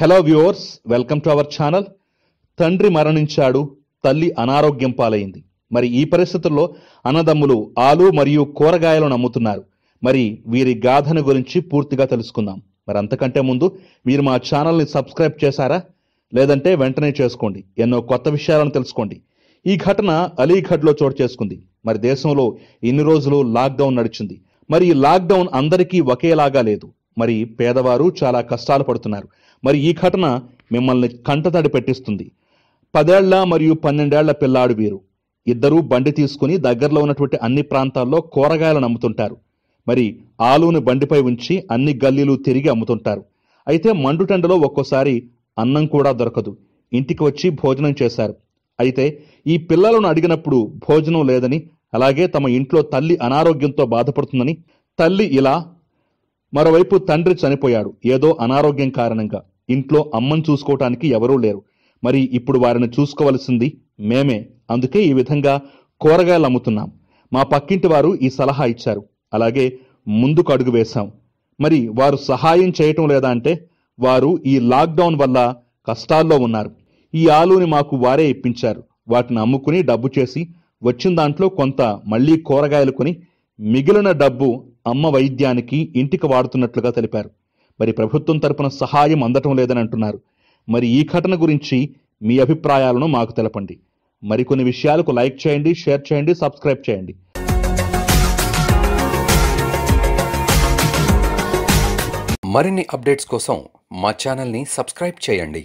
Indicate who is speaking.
Speaker 1: hello viewers welcome to our channel తండ్రి మరణించాడు తల్లి అనారోగ్యం పాలైంది మరి ఈ పరిస్థితుల్లో అన్నదమ్ములు ఆలు మరియు కూరగాయలను అమ్ముతున్నారు మరి వీరి గాథన గురించి పూర్తిగా తెలుసుకుందాం మరి అంతకంటే ముందు మీరు మా ఛానల్ని సబ్స్క్రైబ్ చేశారా లేదంటే వెంటనే చేసుకోండి ఎన్నో కొత్త విషయాలను తెలుసుకోండి ఈ ఘటన అలీఘడ్లో చోటు చేసుకుంది మరి దేశంలో ఇన్ని రోజులు లాక్డౌన్ నడిచింది మరి ఈ లాక్డౌన్ అందరికీ ఒకేలాగా లేదు మరి పేదవారు చాలా కష్టాలు పడుతున్నారు మరి ఈ ఘటన మిమ్మల్ని కంటతడి పెట్టిస్తుంది పదేళ్ల మరియు పన్నెండేళ్ల పిల్లాడు వీరు ఇద్దరూ బండి తీసుకుని దగ్గరలో ఉన్నటువంటి అన్ని ప్రాంతాల్లో కూరగాయలను అమ్ముతుంటారు మరి ఆలూని బండిపై ఉంచి అన్ని గల్లీలు తిరిగి అమ్ముతుంటారు అయితే మండుటెండలో ఒక్కోసారి అన్నం కూడా దొరకదు ఇంటికి వచ్చి భోజనం చేశారు అయితే ఈ పిల్లలను అడిగినప్పుడు భోజనం లేదని అలాగే తమ ఇంట్లో తల్లి అనారోగ్యంతో బాధపడుతుందని తల్లి ఇలా మరోవైపు తండ్రి చనిపోయాడు ఏదో అనారోగ్యం కారణంగా ఇంట్లో అమ్మను చూసుకోవటానికి ఎవరూ లేరు మరి ఇప్పుడు వారిని చూసుకోవలసింది మేమే అందుకే ఈ విధంగా కూరగాయలు అమ్ముతున్నాం మా పక్కింటి వారు ఈ సలహా ఇచ్చారు అలాగే ముందుకు అడుగు వేశాం మరి వారు సహాయం చేయటం లేదా అంటే వారు ఈ లాక్డౌన్ వల్ల కష్టాల్లో ఉన్నారు ఈ ఆలూని మాకు వారే ఇప్పించారు వాటిని అమ్ముకుని డబ్బు చేసి వచ్చిన దాంట్లో కొంత మళ్లీ కూరగాయలు కొని మిగిలిన డబ్బు అమ్మ వైద్యానికి ఇంటికి వాడుతున్నట్లుగా తెలిపారు మరి ప్రభుత్వం తరపున సహాయం అందటం లేదని అంటున్నారు మరి ఈ ఘటన గురించి మీ అభిప్రాయాలను మాకు తెలపండి మరికొన్ని విషయాలకు లైక్ చేయండి షేర్ చేయండి సబ్స్క్రైబ్ చేయండి మరిన్ని అప్డేట్స్ కోసం మా ఛానల్ని సబ్స్క్రైబ్ చేయండి